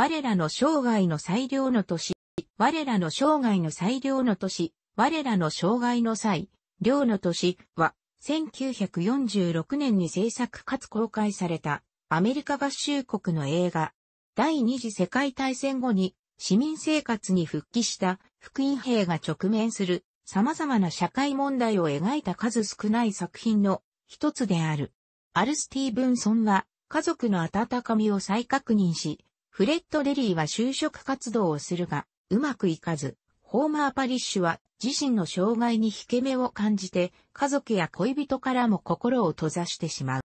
我らの生涯の最良の年、我らの生涯の最良の年、我らの生涯の際、良の年は、1946年に制作かつ公開された、アメリカ合衆国の映画、第二次世界大戦後に、市民生活に復帰した、福音兵が直面する、様々な社会問題を描いた数少ない作品の一つである。アル・スティーブンソンは、家族の温かみを再確認し、フレッド・レリーは就職活動をするが、うまくいかず、ホーマー・パリッシュは自身の障害に引け目を感じて、家族や恋人からも心を閉ざしてしまう。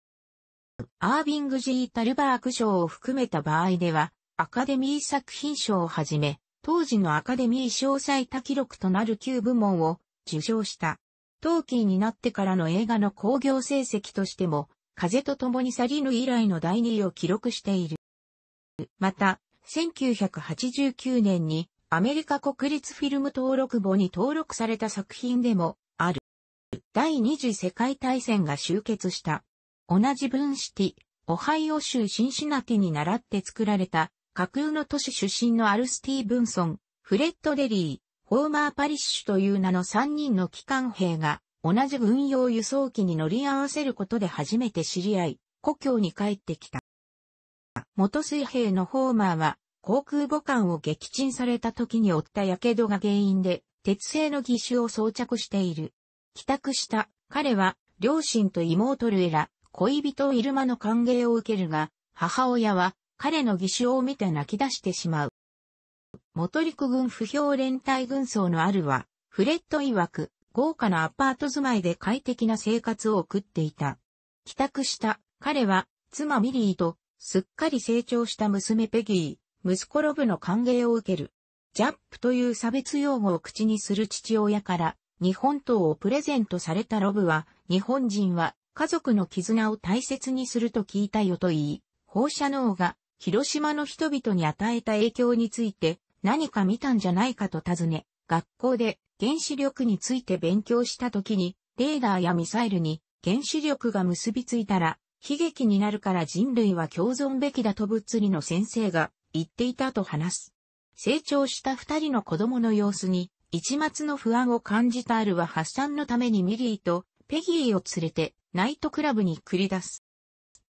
アービング・ジー・タルバーク賞を含めた場合では、アカデミー作品賞をはじめ、当時のアカデミー賞最多記録となる9部門を受賞した。トーキーになってからの映画の興行成績としても、風と共に去りぬ以来の第2位を記録している。また、1989年にアメリカ国立フィルム登録簿に登録された作品でもある。第二次世界大戦が終結した。同じ分子ティ、オハイオ州シンシナティに倣って作られた架空の都市出身のアルスティーブンソン、フレッド・デリー、ホーマー・パリッシュという名の3人の機関兵が同じ軍用輸送機に乗り合わせることで初めて知り合い、故郷に帰ってきた。元水平のホーマーは、航空母艦を撃沈された時に負った火傷が原因で、鉄製の義手を装着している。帰宅した彼は、両親と妹ルエラ、恋人イルマの歓迎を受けるが、母親は彼の義手を見て泣き出してしまう。元陸軍不評連隊軍曹のあるは、フレット曰く、豪華なアパート住まいで快適な生活を送っていた。帰宅した彼は、妻ミリーとすっかり成長した娘ペギー、息子ロブの歓迎を受ける。ジャップという差別用語を口にする父親から日本刀をプレゼントされたロブは、日本人は家族の絆を大切にすると聞いたよと言い、放射能が広島の人々に与えた影響について何か見たんじゃないかと尋ね、学校で原子力について勉強した時に、レーダーやミサイルに原子力が結びついたら悲劇になるから人類は共存べきだと物理の先生が言っていたと話す。成長した二人の子供の様子に、一末の不安を感じたアルは発散のためにミリーとペギーを連れてナイトクラブに繰り出す。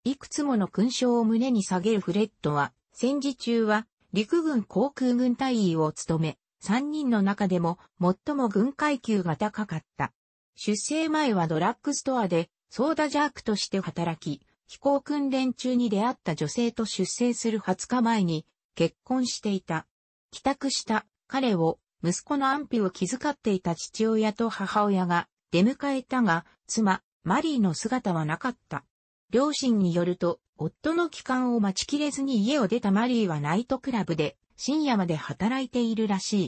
いくつもの勲章を胸に下げるフレッドは、戦時中は陸軍航空軍隊員を務め、三人の中でも最も軍階級が高かった。出生前はドラッグストアでソーダジャークとして働き、飛行訓練中に出会った女性と出生する20日前に結婚していた。帰宅した彼を息子の安否を気遣っていた父親と母親が出迎えたが、妻、マリーの姿はなかった。両親によると、夫の帰還を待ちきれずに家を出たマリーはナイトクラブで深夜まで働いているらしい。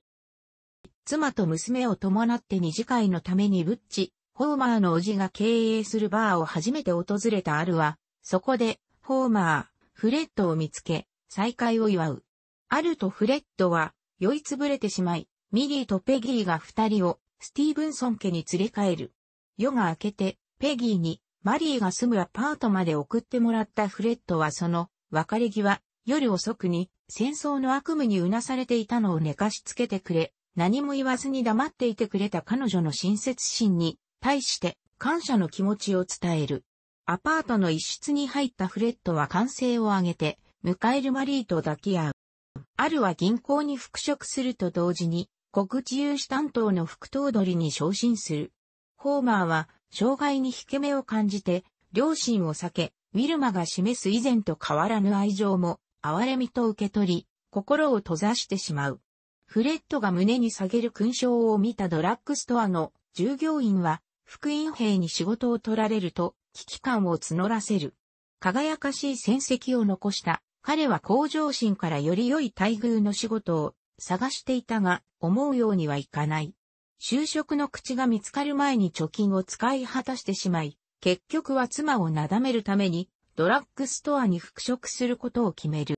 妻と娘を伴って二次会のためにブッチ、ホーマーの叔父が経営するバーを初めて訪れたアルは、そこで、ホーマー、フレッドを見つけ、再会を祝う。アルとフレッドは、酔いつぶれてしまい、ミリーとペギーが二人を、スティーブンソン家に連れ帰る。夜が明けて、ペギーに、マリーが住むアパートまで送ってもらったフレッドはその、別れ際、夜遅くに、戦争の悪夢にうなされていたのを寝かしつけてくれ、何も言わずに黙っていてくれた彼女の親切心に、対して感謝の気持ちを伝える。アパートの一室に入ったフレッドは歓声を上げて、迎えるマリーと抱き合う。アルは銀行に復職すると同時に、国自由主担当の副頭取に昇進する。ホーマーは、障害に引け目を感じて、両親を避け、ウィルマが示す以前と変わらぬ愛情も、哀れみと受け取り、心を閉ざしてしまう。フレッドが胸に下げる勲章を見たドラッグストアの従業員は福音兵に仕事を取られると、危機感を募らせる。輝かしい戦績を残した、彼は向上心からより良い待遇の仕事を探していたが、思うようにはいかない。就職の口が見つかる前に貯金を使い果たしてしまい、結局は妻をなだめるために、ドラッグストアに復職することを決める。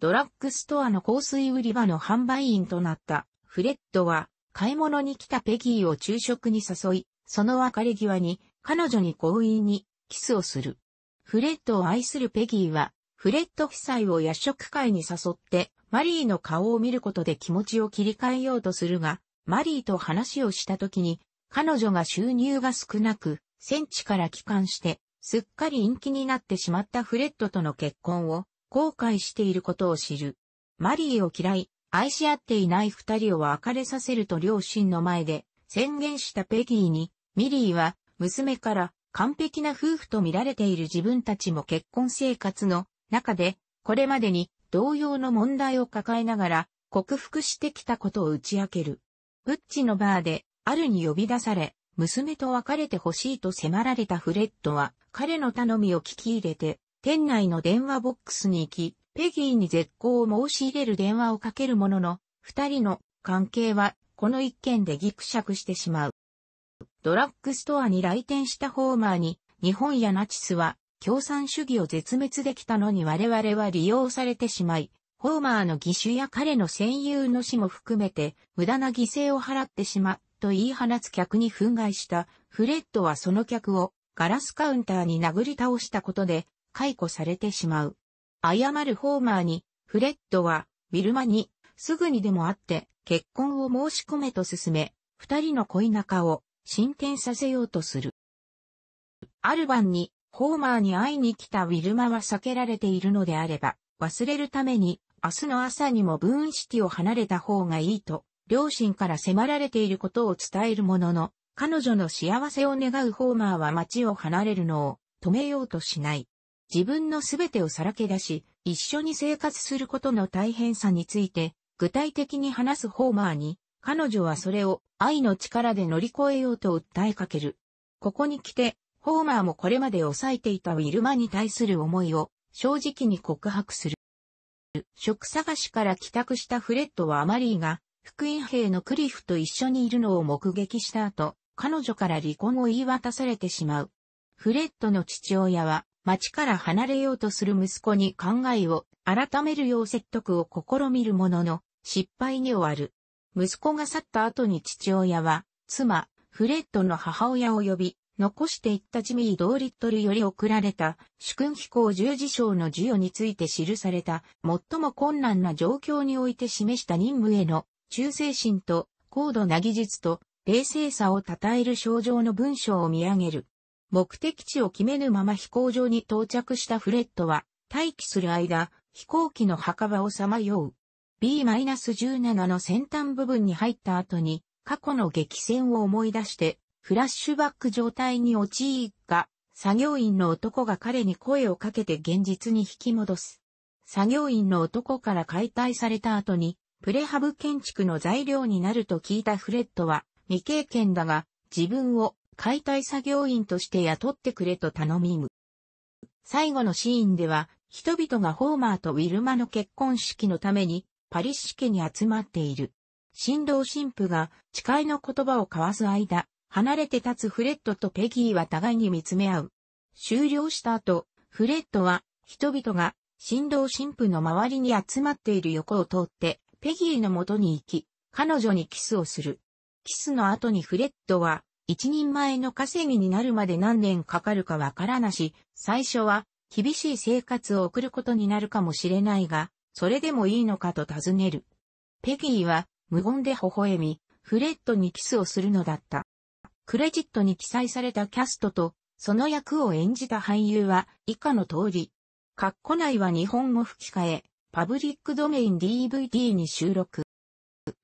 ドラッグストアの香水売り場の販売員となったフレッドは、買い物に来たペギーを昼食に誘い、その別れ際に、彼女に強引に、キスをする。フレッドを愛するペギーは、フレッド夫妻を夜食会に誘って、マリーの顔を見ることで気持ちを切り替えようとするが、マリーと話をした時に、彼女が収入が少なく、戦地から帰還して、すっかり陰気になってしまったフレッドとの結婚を後悔していることを知る。マリーを嫌い、愛し合っていない二人を別れさせると両親の前で宣言したペギーにミリーは、娘から完璧な夫婦と見られている自分たちも結婚生活の中で、これまでに同様の問題を抱えながら克服してきたことを打ち明ける。ウッチのバーで、あるに呼び出され、娘と別れてほしいと迫られたフレッドは、彼の頼みを聞き入れて、店内の電話ボックスに行き、ペギーに絶好を申し入れる電話をかけるものの、二人の関係は、この一件でギクシャクしてしまう。ドラッグストアに来店したホーマーに、日本やナチスは共産主義を絶滅できたのに我々は利用されてしまい、ホーマーの義手や彼の戦友の死も含めて無駄な犠牲を払ってしまうと言い放つ客に憤慨したフレッドはその客をガラスカウンターに殴り倒したことで解雇されてしまう。謝るホーマーにフレッドはビルマにすぐにでも会って結婚を申し込めと勧め、二人の恋仲を進展させようとする。ある晩に、ホーマーに会いに来たウィルマは避けられているのであれば、忘れるために、明日の朝にもブーンシティを離れた方がいいと、両親から迫られていることを伝えるものの、彼女の幸せを願うホーマーは街を離れるのを止めようとしない。自分のすべてをさらけ出し、一緒に生活することの大変さについて、具体的に話すホーマーに、彼女はそれを愛の力で乗り越えようと訴えかける。ここに来て、ホーマーもこれまで抑えていたウィルマに対する思いを正直に告白する。職探しから帰宅したフレッドはアマリーが福音兵のクリフと一緒にいるのを目撃した後、彼女から離婚を言い渡されてしまう。フレッドの父親は町から離れようとする息子に考えを改めるよう説得を試みるものの失敗に終わる。息子が去った後に父親は、妻、フレッドの母親を呼び、残していったジミー・ドーリットルより送られた、主君飛行十字章の授与について記された、最も困難な状況において示した任務への、忠誠心と、高度な技術と、冷静さを称える症状の文章を見上げる。目的地を決めぬまま飛行場に到着したフレッドは、待機する間、飛行機の墓場をさまよう。B-17 の先端部分に入った後に、過去の激戦を思い出して、フラッシュバック状態に陥った。作業員の男が彼に声をかけて現実に引き戻す。作業員の男から解体された後に、プレハブ建築の材料になると聞いたフレッドは、未経験だが、自分を解体作業員として雇ってくれと頼みむ。最後のシーンでは、人々がホーマーとウィルマの結婚式のために、パリッシュ家に集まっている。新郎新婦が誓いの言葉を交わす間、離れて立つフレッドとペギーは互いに見つめ合う。終了した後、フレッドは人々が新郎新婦の周りに集まっている横を通ってペギーの元に行き、彼女にキスをする。キスの後にフレッドは一人前の稼ぎになるまで何年かかるかわからなし、最初は厳しい生活を送ることになるかもしれないが、それでもいいのかと尋ねる。ペギーは、無言で微笑み、フレッドにキスをするのだった。クレジットに記載されたキャストと、その役を演じた俳優は、以下の通り。カッコ内は日本語吹き替え、パブリックドメイン DVD に収録。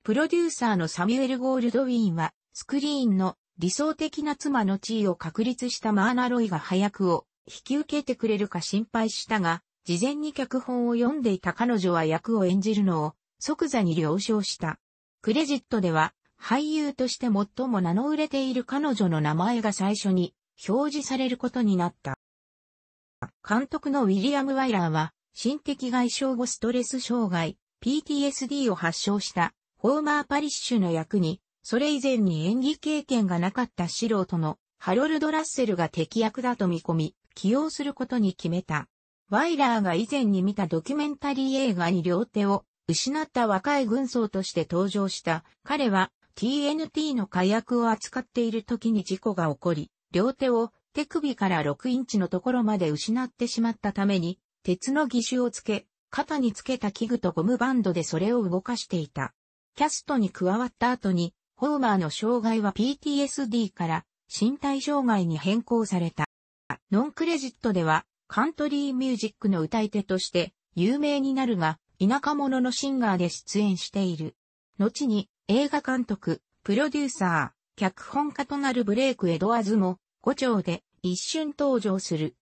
プロデューサーのサミュエル・ゴールドウィンは、スクリーンの理想的な妻の地位を確立したマーナ・ロイが早くを引き受けてくれるか心配したが、事前に脚本を読んでいた彼女は役を演じるのを即座に了承した。クレジットでは俳優として最も名の売れている彼女の名前が最初に表示されることになった。監督のウィリアム・ワイラーは、心的外傷後ストレス障害、PTSD を発症したホーマー・パリッシュの役に、それ以前に演技経験がなかった素人のハロルド・ラッセルが敵役だと見込み、起用することに決めた。ワイラーが以前に見たドキュメンタリー映画に両手を失った若い軍曹として登場した。彼は TNT の火薬を扱っている時に事故が起こり、両手を手首から6インチのところまで失ってしまったために、鉄の義手をつけ、肩につけた器具とゴムバンドでそれを動かしていた。キャストに加わった後に、ホーマーの障害は PTSD から身体障害に変更された。ノンクレジットでは、カントリーミュージックの歌い手として有名になるが、田舎者のシンガーで出演している。後に映画監督、プロデューサー、脚本家となるブレイク・エドワーズも、5丁で一瞬登場する。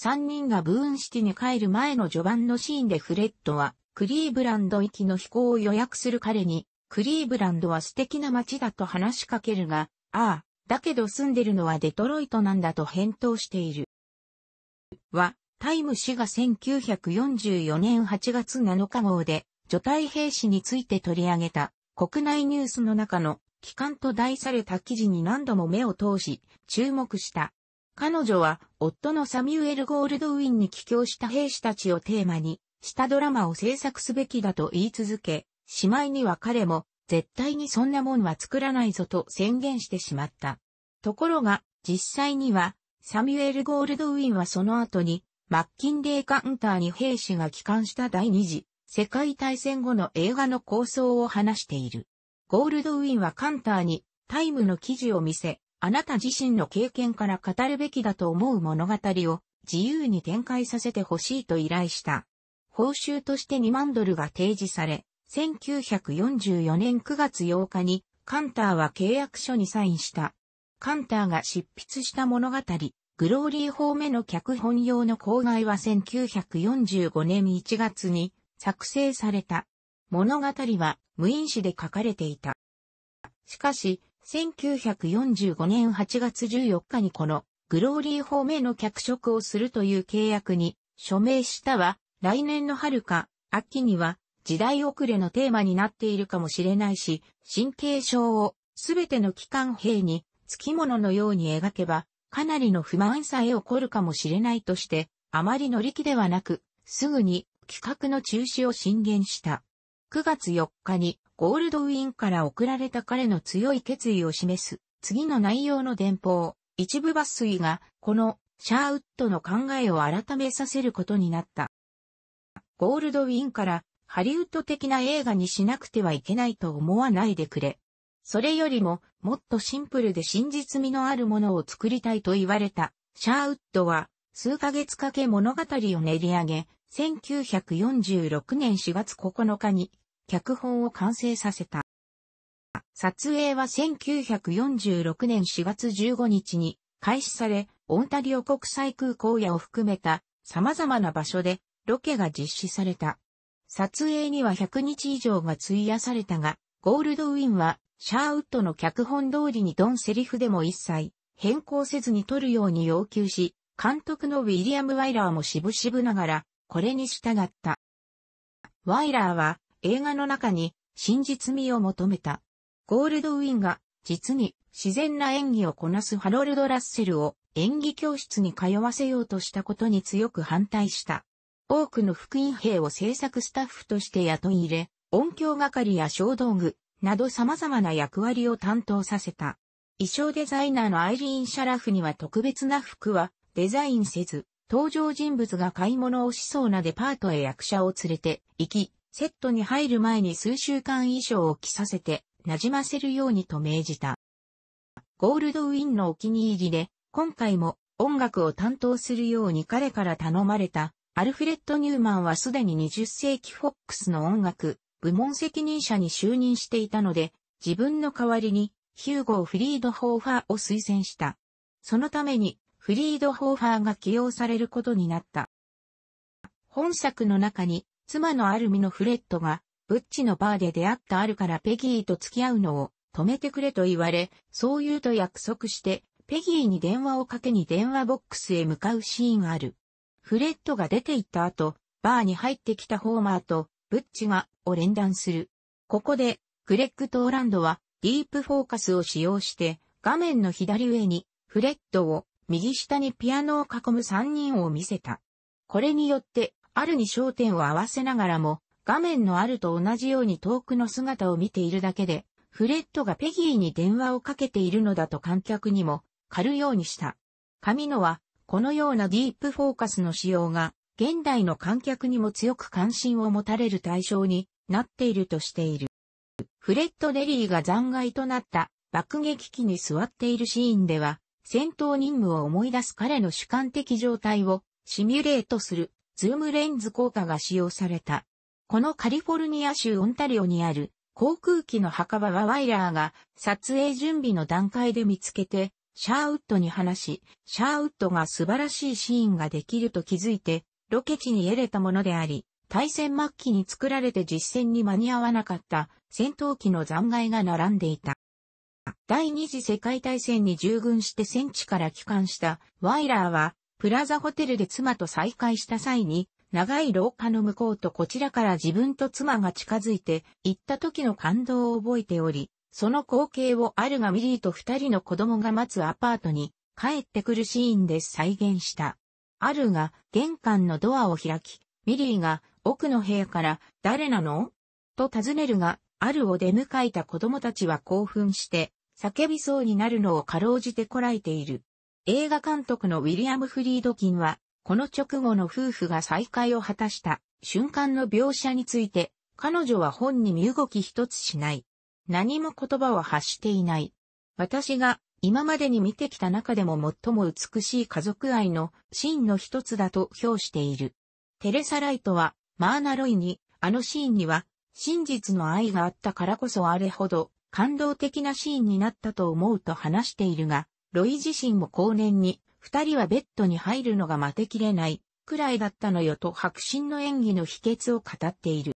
3人がブーンシティに帰る前の序盤のシーンでフレッドは、クリーブランド行きの飛行を予約する彼に、クリーブランドは素敵な街だと話しかけるが、ああ、だけど住んでるのはデトロイトなんだと返答している。は、タイム氏が1944年8月7日号で、除隊兵士について取り上げた、国内ニュースの中の、帰還と題された記事に何度も目を通し、注目した。彼女は、夫のサミュエル・ゴールドウィンに帰郷した兵士たちをテーマに、したドラマを制作すべきだと言い続け、しまいには彼も、絶対にそんなもんは作らないぞと宣言してしまった。ところが、実際には、サミュエル・ゴールドウィンはその後に、マッキンレーカウンターに兵士が帰還した第二次世界大戦後の映画の構想を話している。ゴールドウィンはカンターにタイムの記事を見せ、あなた自身の経験から語るべきだと思う物語を自由に展開させてほしいと依頼した。報酬として2万ドルが提示され、1944年9月8日にカンターは契約書にサインした。カンターが執筆した物語、グローリー方面の脚本用の公害は1945年1月に作成された。物語は無印紙で書かれていた。しかし、1945年8月14日にこのグローリー方面の脚色をするという契約に署名したは、来年の春か秋には時代遅れのテーマになっているかもしれないし、神経症をすべての機関兵につき物ののように描けば、かなりの不満さえ起こるかもしれないとして、あまり乗り気ではなく、すぐに企画の中止を進言した。9月4日にゴールドウィンから送られた彼の強い決意を示す次の内容の電報、一部抜粋がこのシャーウッドの考えを改めさせることになった。ゴールドウィンからハリウッド的な映画にしなくてはいけないと思わないでくれ。それよりも、もっとシンプルで真実味のあるものを作りたいと言われた、シャーウッドは、数ヶ月かけ物語を練り上げ、1946年4月9日に、脚本を完成させた。撮影は1946年4月15日に開始され、オンタリオ国際空港やを含めた様々な場所でロケが実施された。撮影には100日以上が費やされたが、ゴールドウィンはシャーウッドの脚本通りにドンセリフでも一切変更せずに撮るように要求し、監督のウィリアム・ワイラーも渋々ながら、これに従った。ワイラーは映画の中に真実味を求めた。ゴールドウィンが実に自然な演技をこなすハロルド・ラッセルを演技教室に通わせようとしたことに強く反対した。多くの福音兵を制作スタッフとして雇い入れ、音響係や小道具、など様々な役割を担当させた。衣装デザイナーのアイリーン・シャラフには特別な服はデザインせず、登場人物が買い物をしそうなデパートへ役者を連れて行き、セットに入る前に数週間衣装を着させて、馴染ませるようにと命じた。ゴールドウィンのお気に入りで、今回も音楽を担当するように彼から頼まれた、アルフレッド・ニューマンはすでに20世紀フォックスの音楽、部門責任者に就任していたので、自分の代わりにヒューゴー・フリードホーファーを推薦した。そのためにフリードホーファーが起用されることになった。本作の中に妻のアルミのフレットがブッチのバーで出会ったアルからペギーと付き合うのを止めてくれと言われ、そう言うと約束してペギーに電話をかけに電話ボックスへ向かうシーンがある。フレットが出て行った後、バーに入ってきたホーマーとブッチがを連弾する。ここで、クレッグ・トーランドは、ディープフォーカスを使用して、画面の左上に、フレットを、右下にピアノを囲む3人を見せた。これによって、あるに焦点を合わせながらも、画面のあると同じように遠くの姿を見ているだけで、フレットがペギーに電話をかけているのだと観客にも、狩るようにした。神野は、このようなディープフォーカスの使用が、現代の観客にも強く関心を持たれる対象になっているとしている。フレッド・デリーが残骸となった爆撃機に座っているシーンでは、戦闘任務を思い出す彼の主観的状態をシミュレートするズームレンズ効果が使用された。このカリフォルニア州オンタリオにある航空機の墓場はワイラーが撮影準備の段階で見つけて、シャーウッドに話し、シャーウッドが素晴らしいシーンができると気づいて、ロケ地に得れたものであり、大戦末期に作られて実戦に間に合わなかった戦闘機の残骸が並んでいた。第二次世界大戦に従軍して戦地から帰還したワイラーは、プラザホテルで妻と再会した際に、長い廊下の向こうとこちらから自分と妻が近づいて行った時の感動を覚えており、その光景をアルがミリーと二人の子供が待つアパートに帰ってくるシーンで再現した。アルが玄関のドアを開き、ミリーが奥の部屋から誰なのと尋ねるが、あるを出迎えた子供たちは興奮して、叫びそうになるのをかろうじてこらえている。映画監督のウィリアム・フリードキンは、この直後の夫婦が再会を果たした瞬間の描写について、彼女は本に身動き一つしない。何も言葉を発していない。私が今までに見てきた中でも最も美しい家族愛の真の一つだと評している。テレサ・ライトはマーナロイに、あのシーンには、真実の愛があったからこそあれほど感動的なシーンになったと思うと話しているが、ロイ自身も後年に、二人はベッドに入るのが待てきれないくらいだったのよと白真の演技の秘訣を語っている。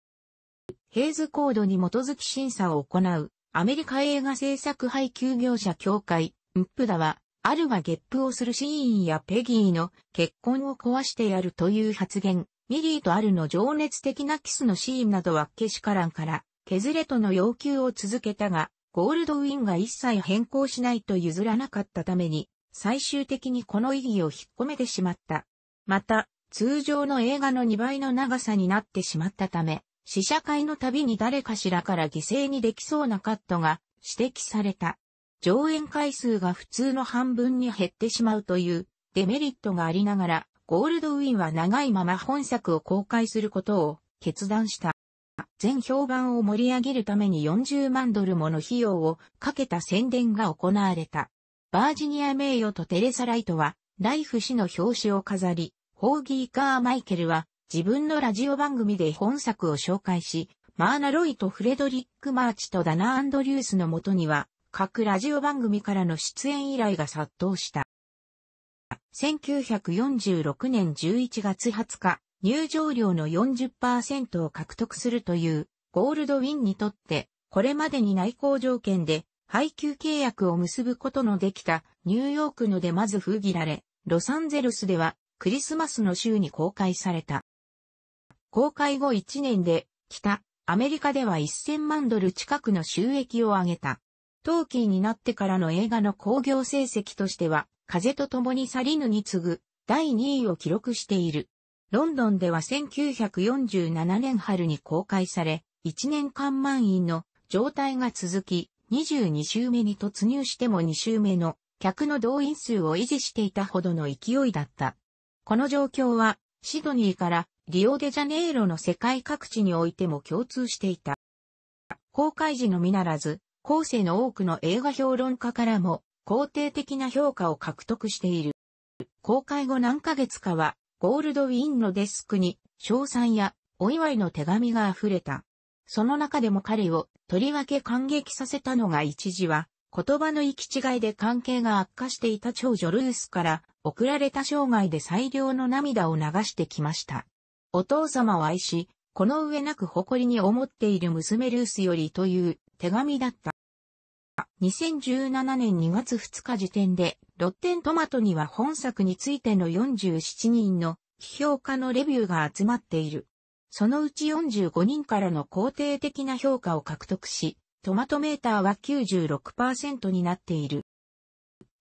ヘイズコードに基づき審査を行うアメリカ映画制作配給業者協会、ムップダは、あるがゲップをするシーンやペギーの結婚を壊してやるという発言ミリーとアルの情熱的なキスのシーンなどはけしからんから、削れとの要求を続けたが、ゴールドウィンが一切変更しないと譲らなかったために、最終的にこの意義を引っ込めてしまった。また、通常の映画の2倍の長さになってしまったため、試写会の度に誰かしらから犠牲にできそうなカットが指摘された。上演回数が普通の半分に減ってしまうというデメリットがありながら、ゴールドウィンは長いまま本作を公開することを決断した。全評判を盛り上げるために40万ドルもの費用をかけた宣伝が行われた。バージニア名誉とテレサ・ライトは、ライフ氏の表紙を飾り、ホーギー・カー・マイケルは、自分のラジオ番組で本作を紹介し、マーナ・ロイとフレドリック・マーチとダナ・アンドリュースのもとには、各ラジオ番組からの出演依頼が殺到した。1946年11月20日、入場料の40%を獲得するというゴールドウィンにとって、これまでに内向条件で配給契約を結ぶことのできたニューヨークのでまず封切られ、ロサンゼルスではクリスマスの週に公開された。公開後1年で北アメリカでは1000万ドル近くの収益を上げた。陶器になってからの映画の興行成績としては風と共に去りぬに次ぐ第2位を記録している。ロンドンでは1947年春に公開され、1年間満員の状態が続き、22週目に突入しても2週目の客の動員数を維持していたほどの勢いだった。この状況は、シドニーからリオデジャネイロの世界各地においても共通していた。公開時のみならず、後世の多くの映画評論家からも肯定的な評価を獲得している。公開後何ヶ月かは、ゴールドウィンのデスクに、賞賛やお祝いの手紙が溢れた。その中でも彼をとりわけ感激させたのが一時は、言葉の行き違いで関係が悪化していた長女ルースから送られた生涯で最良の涙を流してきました。お父様を愛し、この上なく誇りに思っている娘ルースよりという手紙だった。2017年2月2日時点で、ロッテントマトには本作についての47人の批評家のレビューが集まっている。そのうち45人からの肯定的な評価を獲得し、トマトメーターは96%になっている。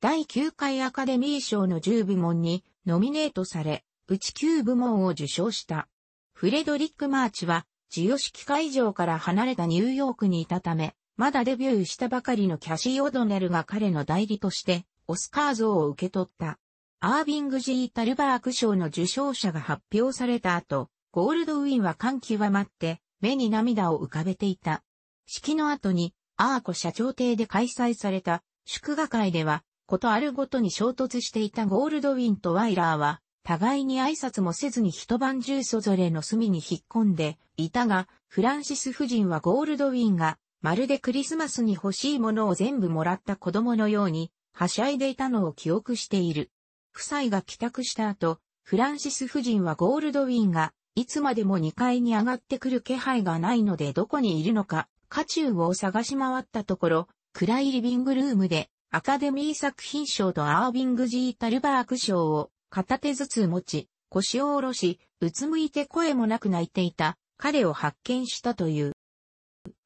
第9回アカデミー賞の10部門にノミネートされ、うち9部門を受賞した。フレドリック・マーチは、自由式会場から離れたニューヨークにいたため、まだデビューしたばかりのキャシー・オドネルが彼の代理として、オスカー像を受け取った。アービング・ジー・タルバーク賞の受賞者が発表された後、ゴールドウィンは感極まって、目に涙を浮かべていた。式の後に、アーコ社長邸で開催された祝賀会では、ことあるごとに衝突していたゴールドウィンとワイラーは、互いに挨拶もせずに一晩中そぞれの隅に引っ込んでいたが、フランシス夫人はゴールドウィンがまるでクリスマスに欲しいものを全部もらった子供のように、はしゃいでいたのを記憶している。夫妻が帰宅した後、フランシス夫人はゴールドウィンが、いつまでも2階に上がってくる気配がないのでどこにいるのか、家中を探し回ったところ、暗いリビングルームで、アカデミー作品賞とアービング・ジー・タルバーク賞を片手ずつ持ち、腰を下ろし、うつむいて声もなく泣いていた彼を発見したという。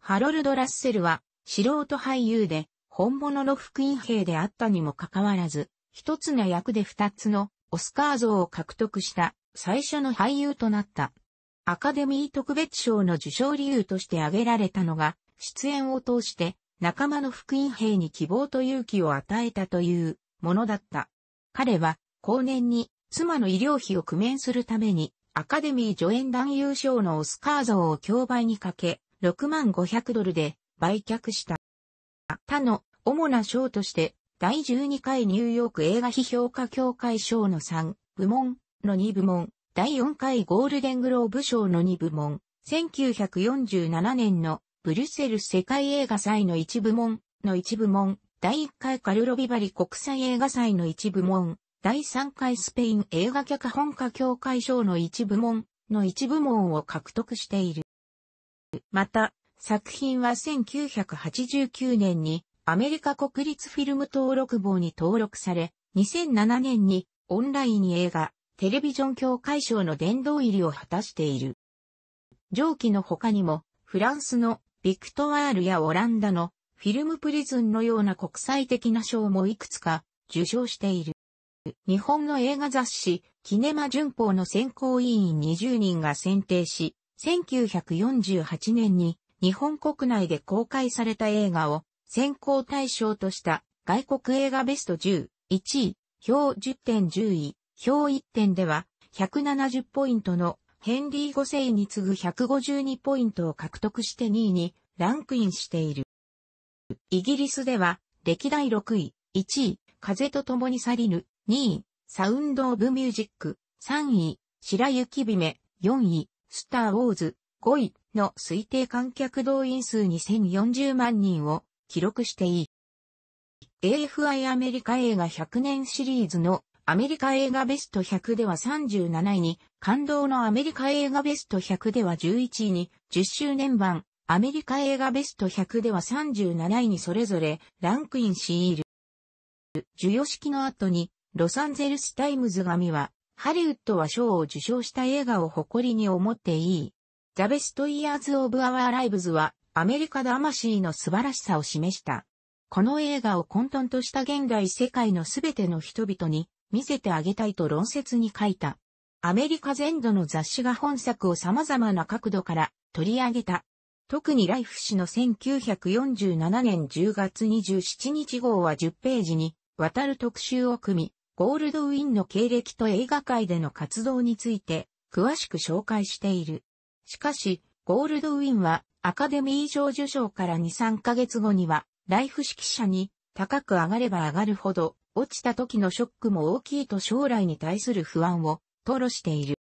ハロルド・ラッセルは素人俳優で本物の福音兵であったにもかかわらず、一つの役で二つのオスカー像を獲得した最初の俳優となった。アカデミー特別賞の受賞理由として挙げられたのが、出演を通して仲間の福音兵に希望と勇気を与えたというものだった。彼は後年に妻の医療費を工面するためにアカデミー助演男優賞のオスカー像を競売にかけ、6万500ドルで売却した。他の主な賞として、第12回ニューヨーク映画批評家協会賞の3部門の2部門、第4回ゴールデングローブ賞の2部門、1947年のブリュッセル世界映画祭の1部門の1部門、第1回カルロビバリ国際映画祭の1部門、第3回スペイン映画脚本家協会賞の1部門の1部門を獲得している。また、作品は1989年にアメリカ国立フィルム登録簿に登録され、2007年にオンライン映画、テレビジョン協会賞の殿堂入りを果たしている。上記の他にも、フランスのビクトワールやオランダのフィルムプリズンのような国際的な賞もいくつか受賞している。日本の映画雑誌、キネマ旬報の選考委員20人が選定し、1948年に日本国内で公開された映画を選考対象とした外国映画ベスト10、1位、表10点10位、表1点では170ポイントのヘンリー・五世に次ぐ152ポイントを獲得して2位にランクインしている。イギリスでは歴代6位、1位、風と共に去りぬ、2位、サウンド・オブ・ミュージック、3位、白雪姫、4位、スター・ウォーズ5位の推定観客動員数2040万人を記録していい。AFI アメリカ映画100年シリーズのアメリカ映画ベスト100では37位に、感動のアメリカ映画ベスト100では11位に、10周年版、アメリカ映画ベスト100では37位にそれぞれランクインしいる。授与式の後に、ロサンゼルスタイムズ紙は、ハリウッドは賞を受賞した映画を誇りに思っていい。ザ・ベスト・イヤーズ・オブ・アワー・ライブズはアメリカ魂の素晴らしさを示した。この映画を混沌とした現代世界のすべての人々に見せてあげたいと論説に書いた。アメリカ全土の雑誌が本作を様々な角度から取り上げた。特にライフ誌の1947年10月27日号は10ページにわたる特集を組み、ゴールドウィンの経歴と映画界での活動について詳しく紹介している。しかし、ゴールドウィンはアカデミー賞受賞から2、3ヶ月後にはライフ指揮者に高く上がれば上がるほど落ちた時のショックも大きいと将来に対する不安を吐露している。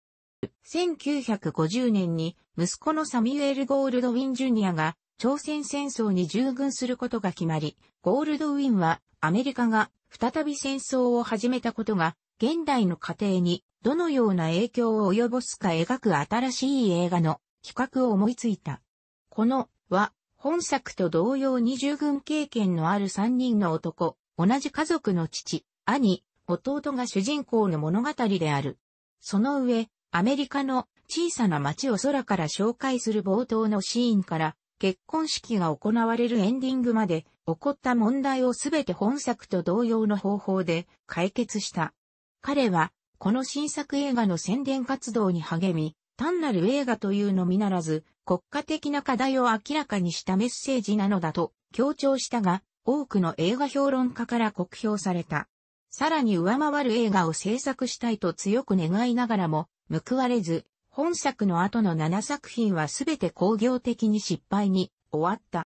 1950年に息子のサミュエル・ゴールドウィン・ジュニアが朝鮮戦争に従軍することが決まり、ゴールドウィンはアメリカが再び戦争を始めたことが、現代の家庭にどのような影響を及ぼすか描く新しい映画の企画を思いついた。このは、本作と同様に従軍経験のある3人の男、同じ家族の父、兄、弟が主人公の物語である。その上、アメリカの小さな町を空から紹介する冒頭のシーンから、結婚式が行われるエンディングまで起こった問題をすべて本作と同様の方法で解決した。彼は、この新作映画の宣伝活動に励み、単なる映画というのみならず、国家的な課題を明らかにしたメッセージなのだと強調したが、多くの映画評論家から酷評された。さらに上回る映画を制作したいと強く願いながらも、報われず、本作の後の7作品はすべて工業的に失敗に終わった。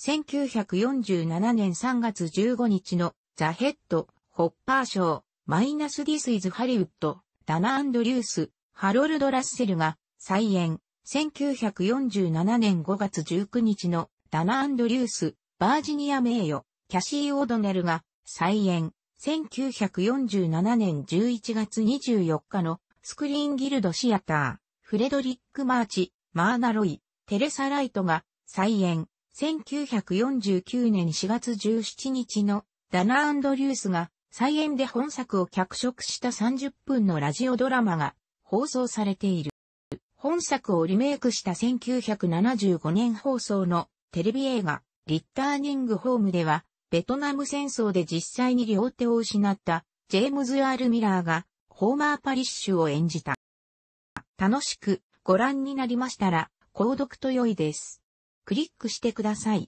1947年3月15日のザ・ヘッド、ホッパー賞、マイナス・ディス・イズ・ハリウッド、ダナ・アンドリュース、ハロルド・ラッセルが再演。1947年5月19日のダナ・アンドリュース、バージニア名誉、キャシー・オードネルが再演。1947年11月24日のスクリーンギルドシアター、フレドリック・マーチ、マーナ・ロイ、テレサ・ライトが再演、1949年4月17日のダナ・アンドリュースが再演で本作を脚色した30分のラジオドラマが放送されている。本作をリメイクした1975年放送のテレビ映画、リッターニングホームでは、ベトナム戦争で実際に両手を失ったジェームズ・アール・ミラーがホーマー・パリッシュを演じた。楽しくご覧になりましたら、購読と良いです。クリックしてください。